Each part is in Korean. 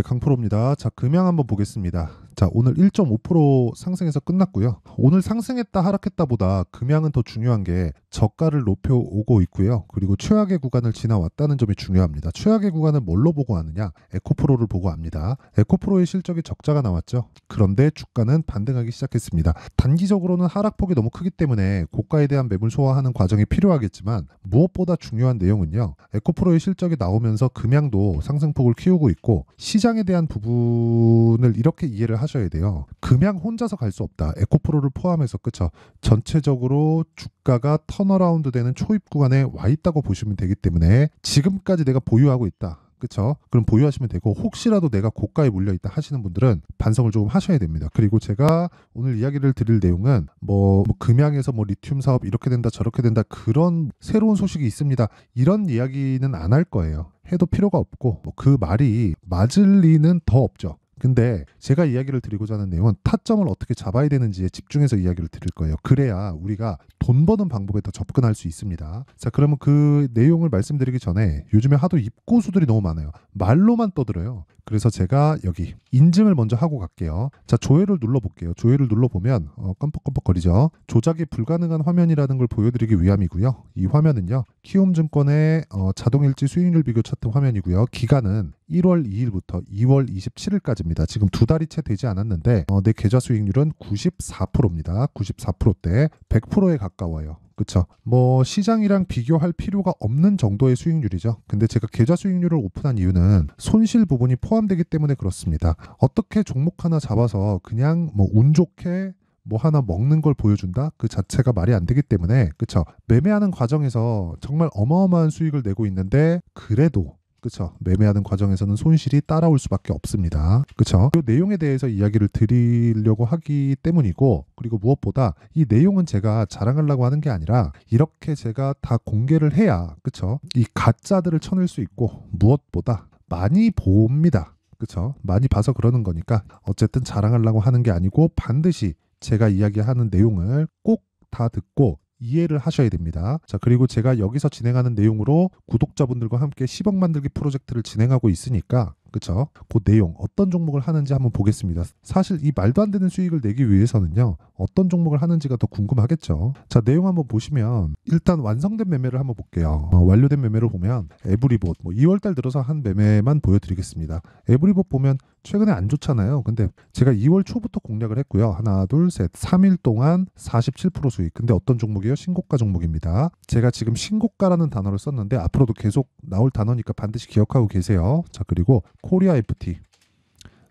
네, 강프로입니다. 자, 금양 한번 보겠습니다. 자, 오늘 1.5% 상승해서 끝났고요. 오늘 상승했다 하락했다보다 금양은 더 중요한 게 저가를 높여 오고 있고요. 그리고 최악의 구간을 지나왔다는 점이 중요합니다. 최악의 구간은 뭘로 보고 하느냐? 에코프로를 보고 합니다. 에코프로의 실적이 적자가 나왔죠. 그런데 주가는 반등하기 시작했습니다. 단기적으로는 하락폭이 너무 크기 때문에 고가에 대한 매물 소화하는 과정이 필요하겠지만 무엇보다 중요한 내용은요. 에코프로의 실적이 나오면서 금양도 상승폭을 키우고 있고 시장에 대한 부분을 이렇게 이해를 하시 면 하셔야 돼요. 금양 혼자서 갈 수 없다. 에코프로를 포함해서 그쵸. 전체적으로 주가가 턴어라운드 되는 초입 구간에 와 있다고 보시면 되기 때문에 지금까지 내가 보유하고 있다. 그쵸? 그럼 보유하시면 되고 혹시라도 내가 고가에 물려 있다 하시는 분들은 반성을 조금 하셔야 됩니다. 그리고 제가 오늘 이야기를 드릴 내용은 뭐, 뭐 금양에서 뭐 리튬 사업 이렇게 된다 저렇게 된다 그런 새로운 소식이 있습니다. 이런 이야기는 안 할 거예요. 해도 필요가 없고 뭐그 말이 맞을 리는 더 없죠. 근데 제가 이야기를 드리고자 하는 내용은 타점을 어떻게 잡아야 되는지에 집중해서 이야기를 드릴 거예요. 그래야 우리가 돈 버는 방법에 더 접근할 수 있습니다. 자, 그러면 그 내용을 말씀드리기 전에 요즘에 하도 입고수들이 너무 많아요. 말로만 떠들어요. 그래서 제가 여기 인증을 먼저 하고 갈게요. 자, 조회를 눌러볼게요. 조회를 눌러보면 어, 깜빡깜빡거리죠. 조작이 불가능한 화면이라는 걸 보여드리기 위함이고요. 이 화면은요. 키움증권의 어, 자동일지 수익률 비교 차트 화면이고요. 기간은 1월 2일부터 2월 27일까지입니다. 지금 두 달이 채 되지 않았는데 어, 내 계좌 수익률은 94%입니다. 94%대 100%에 가까워요. 그렇죠. 뭐 시장이랑 비교할 필요가 없는 정도의 수익률이죠. 근데 제가 계좌 수익률을 오픈한 이유는 손실 부분이 포함되기 때문에 그렇습니다. 어떻게 종목 하나 잡아서 그냥 뭐 운 좋게 뭐 하나 먹는 걸 보여준다 그 자체가 말이 안 되기 때문에 그쵸 매매하는 과정에서 정말 어마어마한 수익을 내고 있는데 그래도 그렇 매매하는 과정에서는 손실이 따라올 수밖에 없습니다. 그쵸죠이 내용에 대해서 이야기를 드리려고 하기 때문이고 그리고 무엇보다 이 내용은 제가 자랑하려고 하는 게 아니라 이렇게 제가 다 공개를 해야 그쵸이 가짜들을 쳐낼 수 있고 무엇보다 많이 봅니다. 그쵸 많이 봐서 그러는 거니까 어쨌든 자랑하려고 하는 게 아니고 반드시 제가 이야기하는 내용을 꼭 다 듣고 이해를 하셔야 됩니다. 자, 그리고 제가 여기서 진행하는 내용으로 구독자분들과 함께 10억 만들기 프로젝트를 진행하고 있으니까 그쵸? 그 내용 어떤 종목을 하는지 한번 보겠습니다. 사실 이 말도 안 되는 수익을 내기 위해서는요. 어떤 종목을 하는지가 더 궁금하겠죠. 자 내용 한번 보시면 일단 완성된 매매를 한번 볼게요. 어, 완료된 매매를 보면 에브리봇 뭐 2월달 들어서 한 매매만 보여드리겠습니다. 에브리봇 보면 최근에 안 좋잖아요. 근데 제가 2월 초부터 공략을 했고요. 하나, 둘, 셋. 3일 동안 47% 수익. 근데 어떤 종목이에요? 신고가 종목입니다. 제가 지금 신고가라는 단어를 썼는데 앞으로도 계속 나올 단어니까 반드시 기억하고 계세요. 자, 그리고 코리아 FT.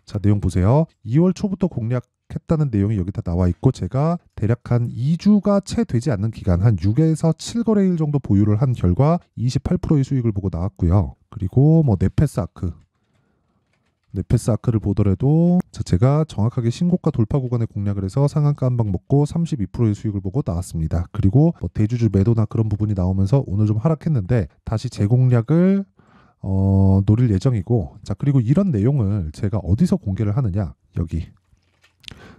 자, 내용 보세요. 2월 초부터 공략 했다는 내용이 여기 다 나와 있고 제가 대략 한 2주가 채 되지 않는 기간 한 6에서 7거래일 정도 보유를 한 결과 28%의 수익을 보고 나왔고요. 그리고 뭐 네페사크 네, 패스 아크를 보더라도 자체가 정확하게 신고가 돌파 구간에 공략을 해서 상한가 한 방 먹고 32%의 수익을 보고 나왔습니다. 그리고 뭐 대주주 매도나 그런 부분이 나오면서 오늘 좀 하락했는데 다시 재공략을 어, 노릴 예정이고 자 그리고 이런 내용을 제가 어디서 공개를 하느냐 여기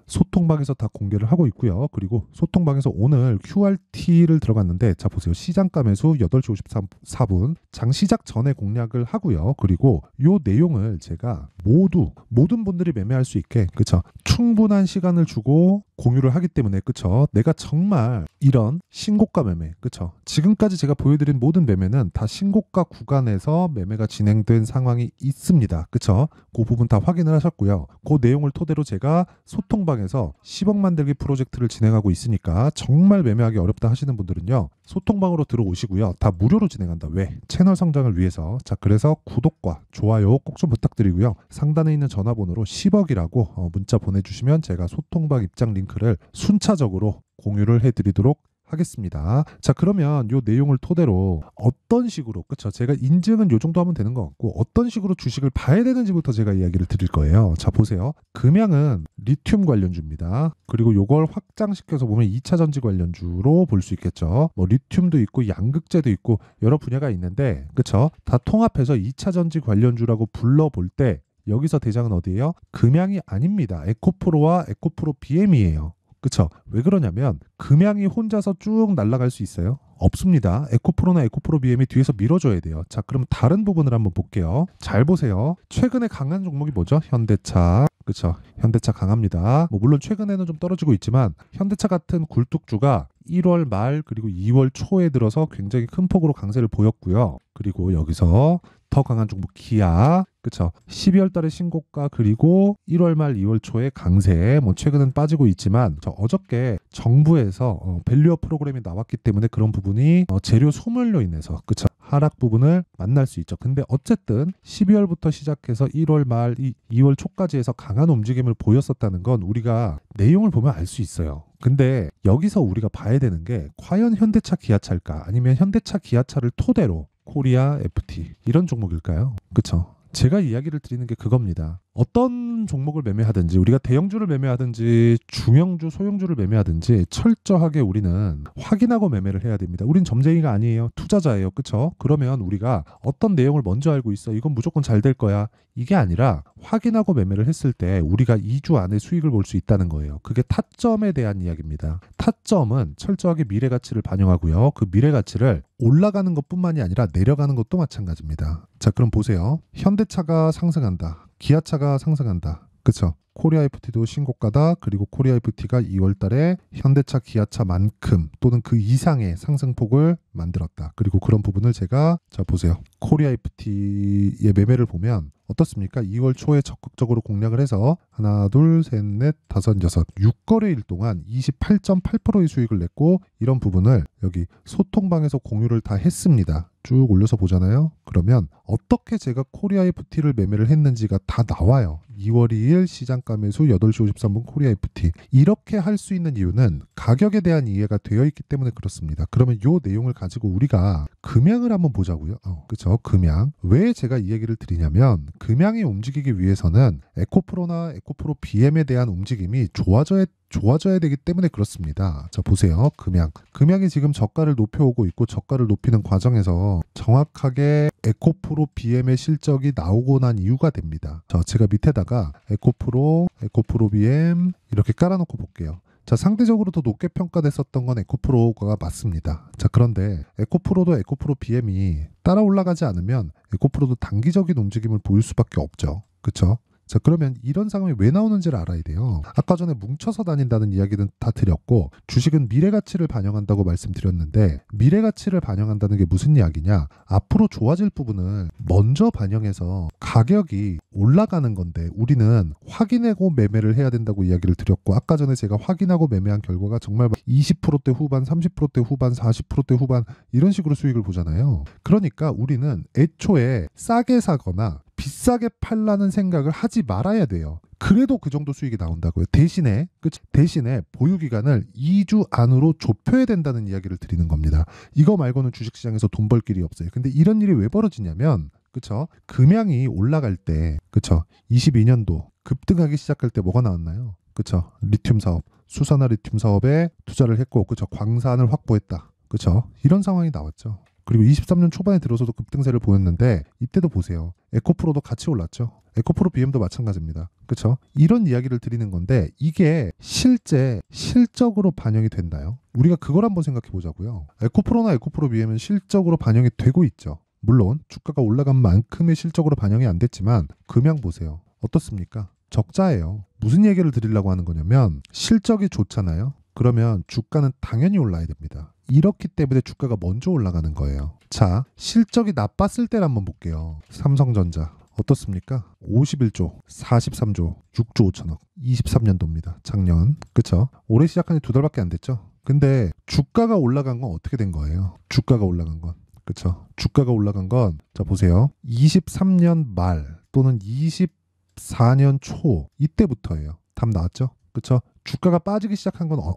소통방에서 다 공개를 하고 있고요. 그리고 소통방에서 오늘 QRT를 들어갔는데 자 보세요. 시장가 매수 8시 54분 장 시작 전에 공략을 하고요. 그리고 요 내용을 제가 모두 모든 분들이 매매할 수 있게 그쵸 충분한 시간을 주고 공유를 하기 때문에 그쵸 내가 정말 이런 신고가 매매 그쵸 지금까지 제가 보여드린 모든 매매는 다 신고가 구간에서 매매가 진행된 상황이 있습니다 그쵸 그 부분 다 확인을 하셨고요 그 내용을 토대로 제가 소통방에서 10억 만들기 프로젝트를 진행하고 있으니까 정말 매매하기 어렵다 하시는 분들은요 소통방으로 들어오시고요 다 무료로 진행한다 왜 채널 성장을 위해서 자 그래서 구독과 좋아요 꼭 좀 부탁드리고요 상단에 있는 전화번호로 10억이라고 어, 문자 보내주시면 주시면 제가 소통박 입장 링크를 순차적으로 공유를 해드리도록 하겠습니다. 자 그러면 요 내용을 토대로 어떤 식으로 그쵸 제가 인증은 요 정도 하면 되는 것 같고 어떤 식으로 주식을 봐야 되는지부터 제가 이야기를 드릴 거예요. 자 보세요. 금양은 리튬 관련주입니다. 그리고 요걸 확장시켜서 보면 2차 전지 관련주로 볼 수 있겠죠. 뭐 리튬도 있고 양극재도 있고 여러 분야가 있는데 그쵸 다 통합해서 2차 전지 관련주라고 불러볼 때 여기서 대장은 어디예요? 금양이 아닙니다. 에코프로와 에코프로 BM이에요. 그쵸? 왜 그러냐면 금양이 혼자서 쭉 날아갈 수 있어요? 없습니다. 에코프로나 에코프로 BM이 뒤에서 밀어줘야 돼요. 자, 그럼 다른 부분을 한번 볼게요. 잘 보세요. 최근에 강한 종목이 뭐죠? 현대차. 그쵸? 현대차 강합니다. 뭐 물론 최근에는 좀 떨어지고 있지만 현대차 같은 굴뚝주가 1월 말 그리고 2월 초에 들어서 굉장히 큰 폭으로 강세를 보였고요. 그리고 여기서 더 강한 종목 기아 그쵸 12월 달에 신고가 그리고 1월 말 2월 초에 강세 뭐 최근은 빠지고 있지만 저 어저께 정부에서 어, 밸류업 프로그램이 나왔기 때문에 그런 부분이 어, 재료 소멸로 인해서 그쵸 하락 부분을 만날 수 있죠. 근데 어쨌든 12월부터 시작해서 1월 말 2월 초까지 해서 강한 움직임을 보였었다는 건 우리가 내용을 보면 알 수 있어요. 근데 여기서 우리가 봐야 되는 게 과연 현대차 기아차일까 아니면 현대차 기아차를 토대로 코리아 FT 이런 종목일까요? 그쵸? 제가 이야기를 드리는 게 그겁니다. 어떤 종목을 매매하든지 우리가 대형주를 매매하든지 중형주, 소형주를 매매하든지 철저하게 우리는 확인하고 매매를 해야 됩니다. 우린 점쟁이가 아니에요. 투자자예요. 그쵸? 그러면 우리가 어떤 내용을 먼저 알고 있어. 이건 무조건 잘 될 거야. 이게 아니라 확인하고 매매를 했을 때 우리가 2주 안에 수익을 볼 수 있다는 거예요. 그게 타점에 대한 이야기입니다. 타점은 철저하게 미래 가치를 반영하고요. 그 미래 가치를 올라가는 것뿐만이 아니라 내려가는 것도 마찬가지입니다. 자, 그럼 보세요. 현대차가 상승한다. 기아차가 상승한다. 그쵸? 코리아 FT도 신고가다. 그리고 코리아 FT가 2월 달에 현대차 기아차만큼 또는 그 이상의 상승폭을 만들었다. 그리고 그런 부분을 제가 자 보세요. 코리아 FT의 매매를 보면 어떻습니까? 2월 초에 적극적으로 공략을 해서 하나, 둘, 셋, 넷, 다섯, 여섯 6거래일 동안 28.8%의 수익을 냈고 이런 부분을 여기 소통방에서 공유를 다 했습니다. 쭉 올려서 보잖아요. 그러면 어떻게 제가 코리아 의 f 티를 매매를 했는지가 다 나와요. 2월 2일 시장가 매수 8시 53분 코리아 FT 이렇게 할 수 있는 이유는 가격에 대한 이해가 되어 있기 때문에 그렇습니다. 그러면 요 내용을 가지고 우리가 금양을 한번 보자고요. 어, 그렇죠. 금양. 왜 제가 이 얘기를 드리냐면 금양이 움직이기 위해서는 에코프로나 에코프로 BM에 대한 움직임이 좋아져야 좋아져야 되기 때문에 그렇습니다. 자 보세요. 금양. 금양이 지금 저가를 높여오고 있고 저가를 높이는 과정에서 정확하게 에코프로 BM의 실적이 나오고 난 이유가 됩니다. 자 제가 밑에다 하다가 에코프로, 에코프로 BM 이렇게 깔아놓고 볼게요. 자, 상대적으로 더 높게 평가됐었던 건 에코프로가 맞습니다. 자, 그런데 에코프로도 에코프로 BM이 따라 올라가지 않으면 에코프로도 단기적인 움직임을 보일 수밖에 없죠. 그쵸? 자 그러면 이런 상황이 왜 나오는지를 알아야 돼요. 아까 전에 뭉쳐서 다닌다는 이야기는 다 드렸고 주식은 미래 가치를 반영한다고 말씀드렸는데 미래 가치를 반영한다는 게 무슨 이야기냐? 앞으로 좋아질 부분을 먼저 반영해서 가격이 올라가는 건데 우리는 확인하고 매매를 해야 된다고 이야기를 드렸고 아까 전에 제가 확인하고 매매한 결과가 정말 20%대 후반, 30%대 후반, 40%대 후반 이런 식으로 수익을 보잖아요. 그러니까 우리는 애초에 싸게 사거나 비싸게 팔라는 생각을 하지 말아야 돼요. 그래도 그 정도 수익이 나온다고요. 대신에 그 대신에 보유 기간을 2주 안으로 좁혀야 된다는 이야기를 드리는 겁니다. 이거 말고는 주식 시장에서 돈 벌 길이 없어요. 근데 이런 일이 왜 벌어지냐면 그쵸 금양이 올라갈 때 그쵸 22년도 급등하기 시작할 때 뭐가 나왔나요? 그쵸 리튬 사업 수산화 리튬 사업에 투자를 했고 그쵸 광산을 확보했다. 그쵸 이런 상황이 나왔죠. 그리고 23년 초반에 들어서도 급등세를 보였는데 이때도 보세요. 에코프로도 같이 올랐죠. 에코프로 BM도 마찬가지입니다. 그렇죠? 이런 이야기를 드리는 건데 이게 실제 실적으로 반영이 된다요? 우리가 그걸 한번 생각해 보자고요. 에코프로나 에코프로 BM은 실적으로 반영이 되고 있죠. 물론 주가가 올라간 만큼의 실적으로 반영이 안 됐지만 금양 보세요. 어떻습니까? 적자예요. 무슨 얘기를 드리려고 하는 거냐면 실적이 좋잖아요. 그러면 주가는 당연히 올라야 됩니다. 이렇기 때문에 주가가 먼저 올라가는 거예요. 자, 실적이 나빴을 때를 한번 볼게요. 삼성전자. 어떻습니까? 51조, 43조, 6조 5천억. 23년도입니다. 작년. 그쵸? 올해 시작한 지 두 달밖에 안 됐죠? 근데 주가가 올라간 건 어떻게 된 거예요? 주가가 올라간 건. 그쵸? 주가가 올라간 건, 자, 보세요. 23년 말 또는 24년 초, 이때부터예요. 답 나왔죠? 그쵸? 주가가 빠지기 시작한 건 어,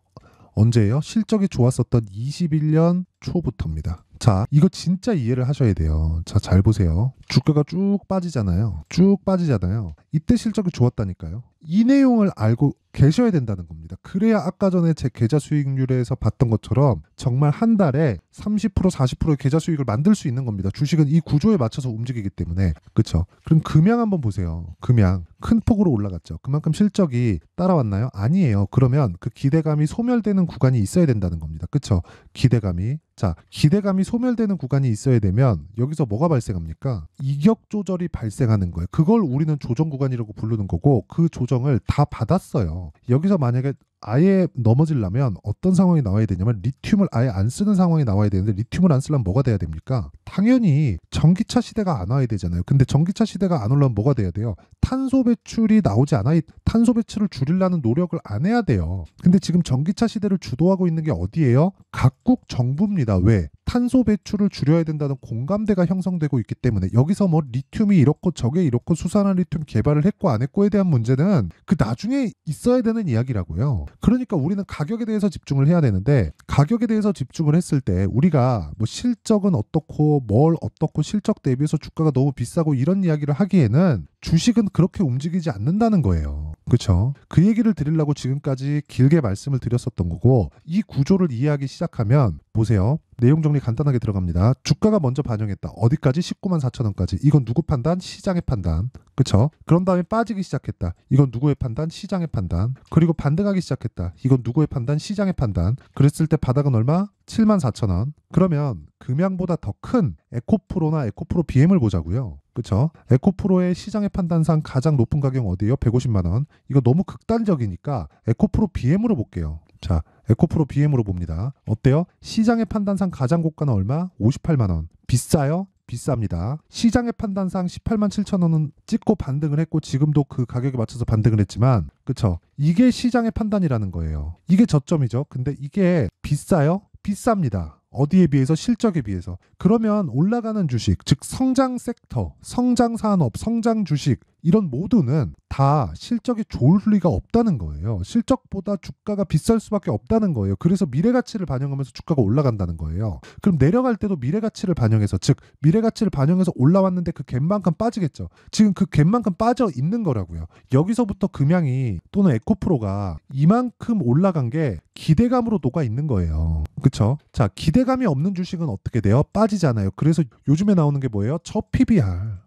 언제예요? 실적이 좋았었던 21년 초부터입니다. 자, 이거 진짜 이해를 하셔야 돼요. 자, 잘 보세요. 주가가 쭉 빠지잖아요. 쭉 빠지잖아요. 이때 실적이 좋았다니까요. 이 내용을 알고 계셔야 된다는 겁니다. 그래야 아까 전에 제 계좌 수익률에서 봤던 것처럼 정말 한 달에 30% 40%의 계좌 수익을 만들 수 있는 겁니다. 주식은 이 구조에 맞춰서 움직이기 때문에 그렇죠. 그럼 금양 한번 보세요. 금양 큰 폭으로 올라갔죠. 그만큼 실적이 따라왔나요? 아니에요. 그러면 그 기대감이 소멸되는 구간이 있어야 된다는 겁니다. 그렇죠. 기대감이 자 기대감이 소멸되는 구간이 있어야 되면 여기서 뭐가 발생합니까? 이격 조절이 발생하는 거예요. 그걸 우리는 조정 구간이라고 부르는 거고 그 조정 결정을 다 받았어요. 여기서 만약에 아예 넘어질라면 어떤 상황이 나와야 되냐면 리튬을 아예 안 쓰는 상황이 나와야 되는데 리튬을 안 쓰려면 뭐가 돼야 됩니까? 당연히 전기차 시대가 안 와야 되잖아요. 근데 전기차 시대가 안 올라면 뭐가 돼야 돼요? 탄소 배출이 나오지 않아 탄소 배출을 줄이려는 노력을 안 해야 돼요. 근데 지금 전기차 시대를 주도하고 있는 게 어디예요? 각국 정부입니다. 왜? 탄소 배출을 줄여야 된다는 공감대가 형성되고 있기 때문에 여기서 뭐 리튬이 이렇고 저게 이렇고 수산화 리튬 개발을 했고 안 했고에 대한 문제는 그 나중에 있어야 되는 이야기라고요. 그러니까 우리는 가격에 대해서 집중을 해야 되는데 가격에 대해서 집중을 했을 때 우리가 뭐 실적은 어떻고 뭘 어떻고 실적 대비해서 주가가 너무 비싸고 이런 이야기를 하기에는 주식은 그렇게 움직이지 않는다는 거예요. 그렇죠? 그 얘기를 드리려고 지금까지 길게 말씀을 드렸었던 거고 이 구조를 이해하기 시작하면 보세요. 내용 정리 간단하게 들어갑니다. 주가가 먼저 반영했다. 어디까지? 19만 4천 원까지. 이건 누구 판단? 시장의 판단. 그쵸? 그런 다음에 빠지기 시작했다. 이건 누구의 판단? 시장의 판단. 그리고 반등하기 시작했다. 이건 누구의 판단? 시장의 판단. 그랬을 때 바닥은 얼마? 7만 4천 원. 그러면 금양보다 더 큰 에코프로나 에코프로 BM을 보자고요. 그쵸? 에코프로의 시장의 판단상 가장 높은 가격 어디예요? 150만 원. 이거 너무 극단적이니까 에코프로 BM으로 볼게요. 자, 에코프로 BM으로 봅니다. 어때요? 시장의 판단상 가장 고가는 얼마? 58만 원. 비싸요? 비쌉니다. 시장의 판단상 18만 7천 원은 찍고 반등을 했고 지금도 그 가격에 맞춰서 반등을 했지만 그쵸? 이게 시장의 판단이라는 거예요. 이게 저점이죠. 근데 이게 비싸요? 비쌉니다. 어디에 비해서 실적에 비해서 그러면 올라가는 주식 즉 성장 섹터 성장 산업 성장 주식 이런 모두는 다 실적이 좋을 리가 없다는 거예요. 실적보다 주가가 비쌀 수밖에 없다는 거예요. 그래서 미래 가치를 반영하면서 주가가 올라간다는 거예요. 그럼 내려갈 때도 미래 가치를 반영해서 즉 미래 가치를 반영해서 올라왔는데 그 갭만큼 빠지겠죠. 지금 그 갭만큼 빠져 있는 거라고요. 여기서부터 금양이 또는 에코프로가 이만큼 올라간 게 기대감으로 녹아 있는 거예요. 그렇죠? 자, 기대감이 없는 주식은 어떻게 돼요? 빠지잖아요. 그래서 요즘에 나오는 게 뭐예요? 저 PBR.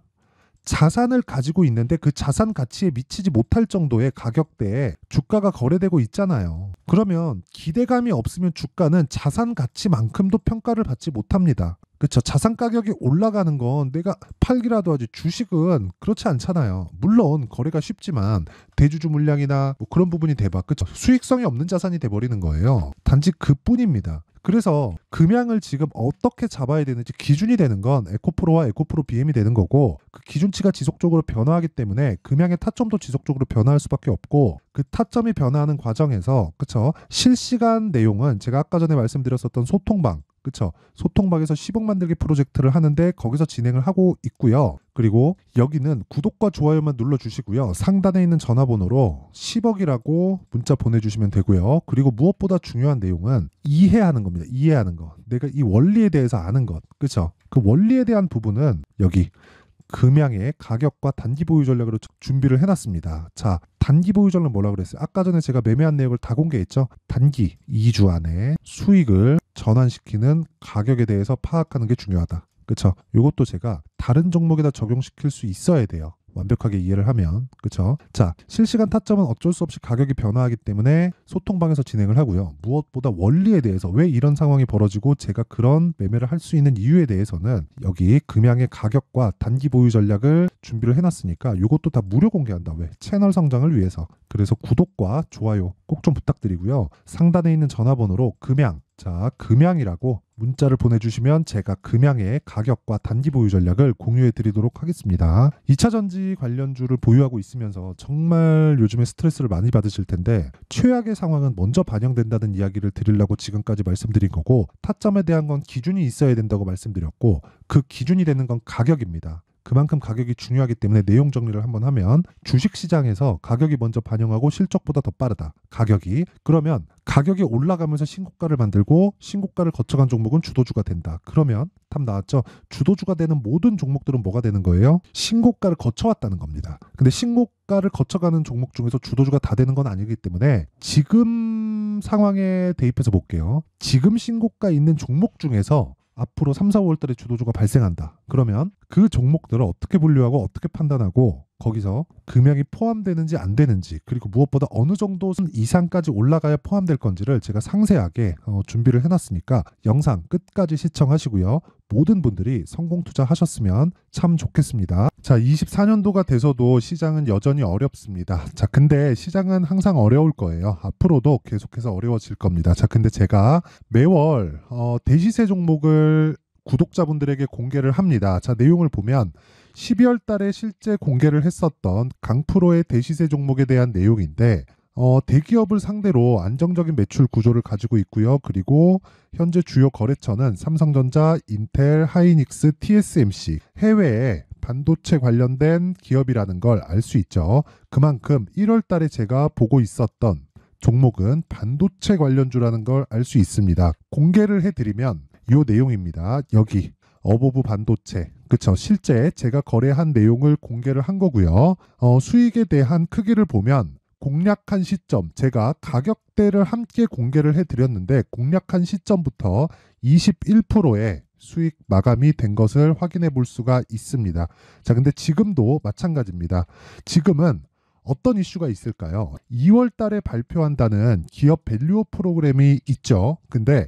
자산을 가지고 있는데 그 자산 가치에 미치지 못할 정도의 가격대에 주가가 거래되고 있잖아요. 그러면 기대감이 없으면 주가는 자산 가치만큼도 평가를 받지 못합니다. 그렇죠. 자산 가격이 올라가는 건 내가 팔기라도 하지 주식은 그렇지 않잖아요. 물론 거래가 쉽지만 대주주 물량이나 뭐 그런 부분이 돼봐. 그렇죠. 수익성이 없는 자산이 돼버리는 거예요. 단지 그뿐입니다. 그래서 금양을 지금 어떻게 잡아야 되는지 기준이 되는 건 에코프로와 에코프로 BM이 되는 거고 그 기준치가 지속적으로 변화하기 때문에 금양의 타점도 지속적으로 변화할 수밖에 없고 그 타점이 변화하는 과정에서 그쵸 실시간 내용은 제가 아까 전에 말씀드렸었던 소통방 그쵸? 소통방에서 10억 만들기 프로젝트를 하는데 거기서 진행을 하고 있고요. 그리고 여기는 구독과 좋아요만 눌러주시고요. 상단에 있는 전화번호로 10억이라고 문자 보내주시면 되고요. 그리고 무엇보다 중요한 내용은 이해하는 겁니다. 이해하는 것. 내가 이 원리에 대해서 아는 것. 그쵸? 그 원리에 대한 부분은 여기 금양의 가격과 단기 보유 전략으로 준비를 해놨습니다. 자, 단기 보유 전략 뭐라 고 그랬어요? 아까 전에 제가 매매한 내역을 다 공개했죠. 단기 2주 안에 수익을 전환시키는 가격에 대해서 파악하는 게 중요하다. 그렇죠? 이것도 제가 다른 종목에다 적용시킬 수 있어야 돼요. 완벽하게 이해를 하면 그렇죠. 자, 실시간 타점은 어쩔 수 없이 가격이 변화하기 때문에 소통방에서 진행을 하고요. 무엇보다 원리에 대해서 왜 이런 상황이 벌어지고 제가 그런 매매를 할 수 있는 이유에 대해서는 여기 금양의 가격과 단기 보유 전략을 준비를 해놨으니까 이것도 다 무료 공개한다. 왜? 채널 성장을 위해서. 그래서 구독과 좋아요 꼭 좀 부탁드리고요. 상단에 있는 전화번호로 금양 자, 금양이라고 문자를 보내주시면 제가 금양의 가격과 단기 보유 전략을 공유해 드리도록 하겠습니다. 2차 전지 관련주를 보유하고 있으면서 정말 요즘에 스트레스를 많이 받으실 텐데 최악의 상황은 먼저 반영된다는 이야기를 드리려고 지금까지 말씀드린 거고 타점에 대한 건 기준이 있어야 된다고 말씀드렸고 그 기준이 되는 건 가격입니다. 그만큼 가격이 중요하기 때문에 내용 정리를 한번 하면 주식 시장에서 가격이 먼저 반영하고 실적보다 더 빠르다. 가격이 그러면 가격이 올라가면서 신고가를 만들고 신고가를 거쳐간 종목은 주도주가 된다. 그러면 답 나왔죠. 주도주가 되는 모든 종목들은 뭐가 되는 거예요? 신고가를 거쳐왔다는 겁니다. 근데 신고가를 거쳐가는 종목 중에서 주도주가 다 되는 건 아니기 때문에 지금 상황에 대입해서 볼게요. 지금 신고가 있는 종목 중에서 앞으로 3, 4월 달에 주도주가 발생한다. 그러면 그 종목들을 어떻게 분류하고 어떻게 판단하고 거기서 금액이 포함되는지 안 되는지 그리고 무엇보다 어느 정도 이상까지 올라가야 포함될 건지를 제가 상세하게 어, 준비를 해놨으니까 영상 끝까지 시청하시고요. 모든 분들이 성공 투자하셨으면 참 좋겠습니다. 자, 24년도가 돼서도 시장은 여전히 어렵습니다. 자, 근데 시장은 항상 어려울 거예요. 앞으로도 계속해서 어려워질 겁니다. 자, 근데 제가 매월 어, 대시세 종목을 구독자분들에게 공개를 합니다. 자, 내용을 보면 12월 달에 실제 공개를 했었던 강프로의 대시세 종목에 대한 내용인데 어, 대기업을 상대로 안정적인 매출 구조를 가지고 있고요. 그리고 현재 주요 거래처는 삼성전자, 인텔, 하이닉스, TSMC, 해외에 반도체 관련된 기업이라는 걸 알 수 있죠. 그만큼 1월 달에 제가 보고 있었던 종목은 반도체 관련주라는 걸 알 수 있습니다. 공개를 해드리면 이 내용입니다. 여기 어보브 반도체 그쵸 실제 제가 거래한 내용을 공개를 한 거고요. 어, 수익에 대한 크기를 보면 공략한 시점, 제가 가격대를 함께 공개를 해드렸는데 공략한 시점부터 21%의 수익 마감이 된 것을 확인해 볼 수가 있습니다. 자, 근데 지금도 마찬가지입니다. 지금은 어떤 이슈가 있을까요? 2월 달에 발표한다는 기업 밸류업 프로그램이 있죠. 근데